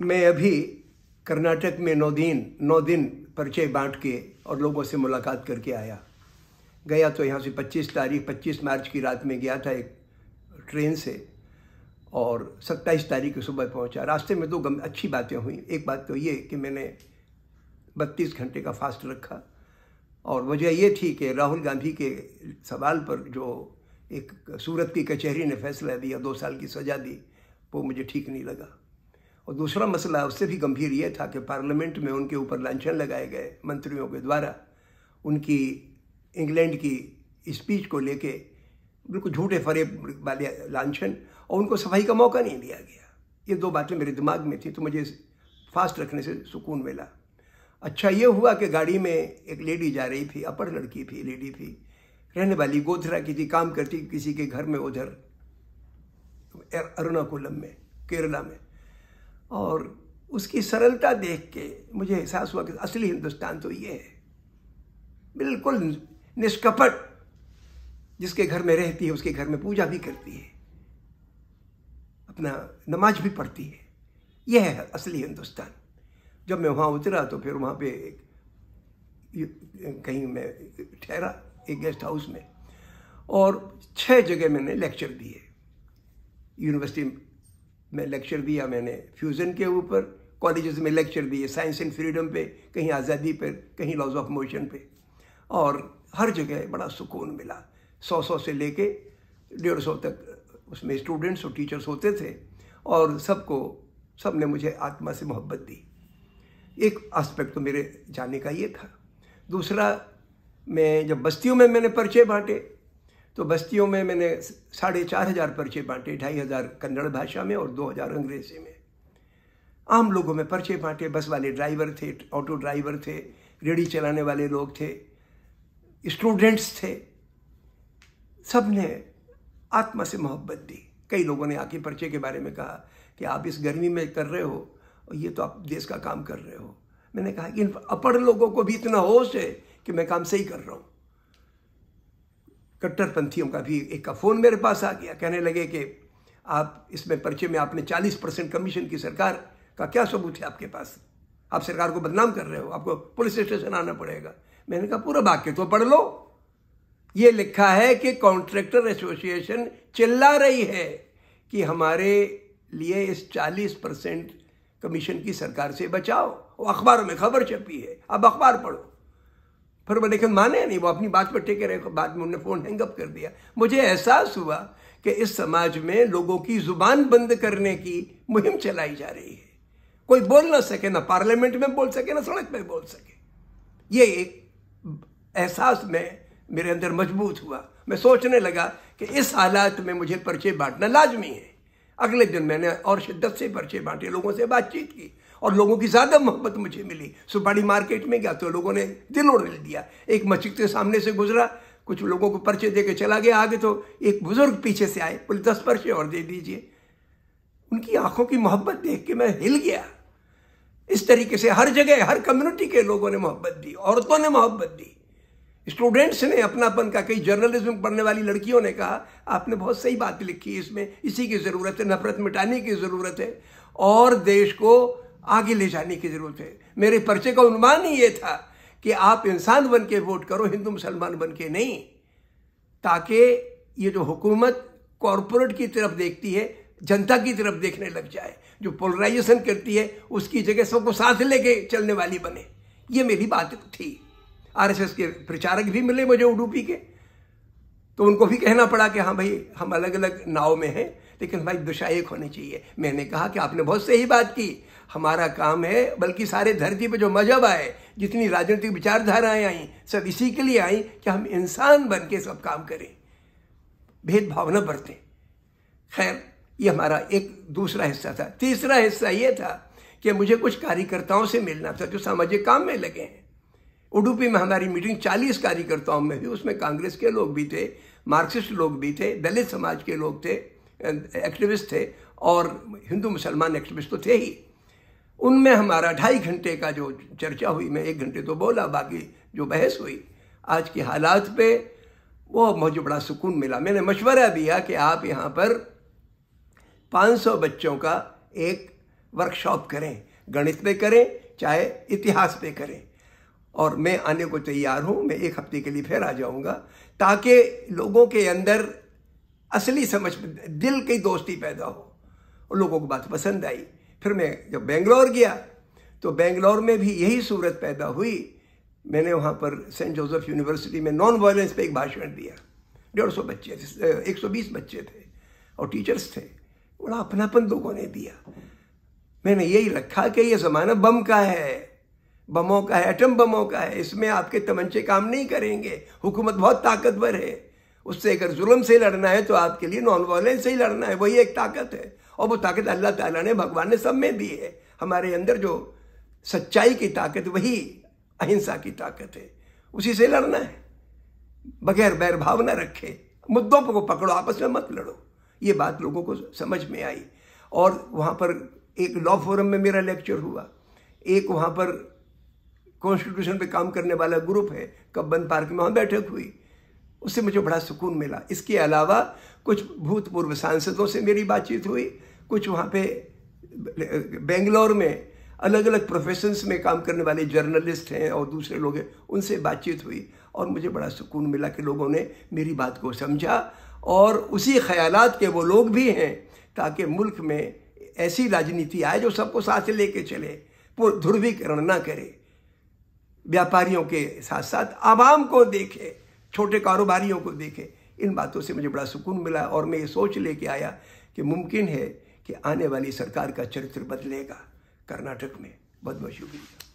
मैं अभी कर्नाटक में नौ दिन नौ दिन परिचय बांट के और लोगों से मुलाकात करके आया गया तो यहाँ से 25 तारीख 25 मार्च की रात में गया था एक ट्रेन से और 27 तारीख की सुबह पहुँचा रास्ते में दो गम अच्छी बातें हुई एक बात तो ये कि मैंने बत्तीस घंटे का फास्ट रखा और वजह ये थी कि राहुल गांधी के सवाल पर जो एक सूरत की कचहरी ने फैसला दिया दो साल की सज़ा दी वो मुझे ठीक नहीं लगा और दूसरा मसला उससे भी गंभीर यह था कि पार्लियामेंट में उनके ऊपर लांछन लगाए गए मंत्रियों के द्वारा उनकी इंग्लैंड की स्पीच को लेके बिल्कुल झूठे फरेब वाले लांछन और उनको सफाई का मौका नहीं दिया गया ये दो बातें मेरे दिमाग में थी तो मुझे फास्ट रखने से सुकून मिला अच्छा ये हुआ कि गाड़ी में एक लेडी जा रही थी अपर लड़की थी लेडी थी रहने वाली गोधरा की थी काम करती किसी के घर में उधर अरुणाकुलम में केरला में और उसकी सरलता देख के मुझे एहसास हुआ कि असली हिंदुस्तान तो ये है बिल्कुल निष्कपट जिसके घर में रहती है उसके घर में पूजा भी करती है अपना नमाज भी पढ़ती है यह है असली हिंदुस्तान जब मैं वहाँ उतरा तो फिर वहाँ पे एक कहीं मैं ठहरा एक गेस्ट हाउस में और छः जगह मैंने लेक्चर दिए यूनिवर्सिटी में लेक्चर दिया मैंने फ्यूज़न के ऊपर कॉलेजेस में लेक्चर दिए साइंस एंड फ्रीडम पे कहीं आज़ादी पर कहीं लॉज ऑफ मोशन पे और हर जगह बड़ा सुकून मिला सौ सौ से लेके डेढ़ सौ तक उसमें स्टूडेंट्स और टीचर्स होते थे और सबको सब ने मुझे आत्मा से मोहब्बत दी एक आस्पेक्ट तो मेरे जाने का ये था दूसरा मैं जब बस्तियों में मैंने परिचय बांटे तो बस्तियों में मैंने साढ़े चार हज़ार पर्चे बांटे ढाई हज़ार कन्नड़ भाषा में और दो हज़ार अंग्रेजी में आम लोगों में पर्चे बांटे बस वाले ड्राइवर थे ऑटो ड्राइवर थे रेडी चलाने वाले लोग थे स्टूडेंट्स थे सब ने आत्मा से मोहब्बत दी कई लोगों ने आके पर्चे के बारे में कहा कि आप इस गर्मी में कर रहे हो और ये तो आप देश का काम कर रहे हो मैंने कहा कि इन अपढ़ लोगों को भी इतना होश है कि मैं काम सही कर रहा हूँ कट्टरपंथियों का भी एक का फ़ोन मेरे पास आ गया कहने लगे कि आप इसमें पर्चे में आपने 40 परसेंट कमीशन की सरकार का क्या सबूत है आपके पास आप सरकार को बदनाम कर रहे हो आपको पुलिस स्टेशन आना पड़ेगा मैंने कहा पूरा वाक्य तो पढ़ लो ये लिखा है कि कॉन्ट्रैक्टर एसोसिएशन चिल्ला रही है कि हमारे लिए इस 40 परसेंट कमीशन की सरकार से बचाओ और अखबारों में खबर छपी है अब अखबार पढ़ो पर वो लेकिन माने नहीं वो अपनी बात पर टेके रहे बाद में उन्होंने फ़ोन हैंगअप कर दिया मुझे एहसास हुआ कि इस समाज में लोगों की ज़ुबान बंद करने की मुहिम चलाई जा रही है कोई बोल ना सके ना पार्लियामेंट में बोल सके ना सड़क में बोल सके ये एक एहसास में मेरे अंदर मजबूत हुआ मैं सोचने लगा कि इस हालात में मुझे पर्चे बांटना लाजमी है अगले दिन मैंने और शिद्दत से पर्चे बांटे लोगों से बातचीत की और लोगों की ज़्यादा मोहब्बत मुझे मिली सुपाड़ी मार्केट में गया तो लोगों ने दिल और दिल दिया एक मस्जिद के सामने से गुजरा कुछ लोगों को पर्चे दे के चला गया आगे तो एक बुज़ुर्ग पीछे से आए बोले दस पर्चे और दे दीजिए उनकी आंखों की मोहब्बत देख के मैं हिल गया इस तरीके से हर जगह हर कम्युनिटी के लोगों ने मोहब्बत दी औरतों ने मोहब्बत दी स्टूडेंट्स ने अपनापन का कई जर्नलिज्म पढ़ने वाली लड़कियों ने कहा आपने बहुत सही बात लिखी इसमें इसी की ज़रूरत है नफरत मिटाने की ज़रूरत है और देश को आगे ले जाने की जरूरत है मेरे पर्चे का उन्मान ही ये था कि आप इंसान बन के वोट करो हिंदू मुसलमान बन के नहीं ताकि ये जो हुकूमत कॉरपोरेट की तरफ देखती है जनता की तरफ देखने लग जाए जो पोलराइजेशन करती है उसकी जगह सबको साथ लेके चलने वाली बने ये मेरी बात थी आरएसएस के प्रचारक भी मिले मुझे उडुपी के तो उनको भी कहना पड़ा कि हाँ भाई हम अलग अलग नाव में हैं लेकिन भाई दिशा एक होनी चाहिए मैंने कहा कि आपने बहुत सही बात की हमारा काम है बल्कि सारे धरती पे जो मजहब आए जितनी राजनीतिक विचारधाराएं आई सब इसी के लिए आई कि हम इंसान बन के सब काम करें भेदभाव न बरतें खैर ये हमारा एक दूसरा हिस्सा था तीसरा हिस्सा ये था कि मुझे कुछ कार्यकर्ताओं से मिलना था जो सामाजिक काम में लगे हैं उडुपी में हमारी मीटिंग 40 कार्यकर्ताओं में हुई उसमें कांग्रेस के लोग भी थे मार्क्सिस्ट लोग भी थे दलित समाज के लोग थे एक्टिविस्ट थे और हिंदू मुसलमान एक्टिविस्ट तो थे ही उनमें हमारा ढाई घंटे का जो चर्चा हुई मैं एक घंटे तो बोला बाकी जो बहस हुई आज के हालात पे वो मुझे बड़ा सुकून मिला मैंने मशवरा दिया कि आप यहाँ पर 500 बच्चों का एक वर्कशॉप करें गणित पे करें चाहे इतिहास पे करें और मैं आने को तैयार हूँ मैं एक हफ्ते के लिए फिर आ जाऊँगा ताकि लोगों के अंदर असली समझ दिल की दोस्ती पैदा हो और लोगों को बात पसंद आई फिर मैं जब बेंगलोर गया तो बेंगलोर में भी यही सूरत पैदा हुई मैंने वहाँ पर सेंट जोसेफ यूनिवर्सिटी में नॉन वायलेंस पे एक भाषण दिया डेढ़ सौ बच्चे थे एक सौ बीस बच्चे थे और टीचर्स थे बड़ा अपनापन लोगों ने दिया मैंने यही रखा कि ये ज़माना बम का है बमों का है एटम बमों का है इसमें आपके तमंचे काम नहीं करेंगे हुकूमत बहुत ताकतवर है उससे अगर जुल्म से लड़ना है तो आपके लिए नॉन वायलेंस से ही लड़ना है वही एक ताकत है और वो ताकत अल्लाह ताला ने भगवान ने सब में दी है हमारे अंदर जो सच्चाई की ताकत वही अहिंसा की ताकत है उसी से लड़ना है बगैर बैर भाव ना रखे मुद्दों को पकड़ो आपस में मत लड़ो ये बात लोगों को समझ में आई और वहाँ पर एक लॉ फोरम में मेरा लेक्चर हुआ एक वहाँ पर कॉन्स्टिट्यूशन पे काम करने वाला ग्रुप है कब्बन पार्क में वहाँ बैठक हुई उससे मुझे बड़ा सुकून मिला इसके अलावा कुछ भूतपूर्व सांसदों से मेरी बातचीत हुई कुछ वहाँ पे बेंगलोर में अलग अलग प्रोफेशंस में काम करने वाले जर्नलिस्ट हैं और दूसरे लोग हैं उनसे बातचीत हुई और मुझे बड़ा सुकून मिला कि लोगों ने मेरी बात को समझा और उसी ख्यालात के वो लोग भी हैं ताकि मुल्क में ऐसी राजनीति आए जो सबको साथ ले कर चले ध्रुवीकरण ना करे व्यापारियों के साथ साथ आवाम को देखे छोटे कारोबारियों को देखे इन बातों से मुझे बड़ा सुकून मिला और मैं ये सोच लेके आया कि मुमकिन है कि आने वाली सरकार का चरित्र बदलेगा कर्नाटक में बहुत बहुत शुक्रिया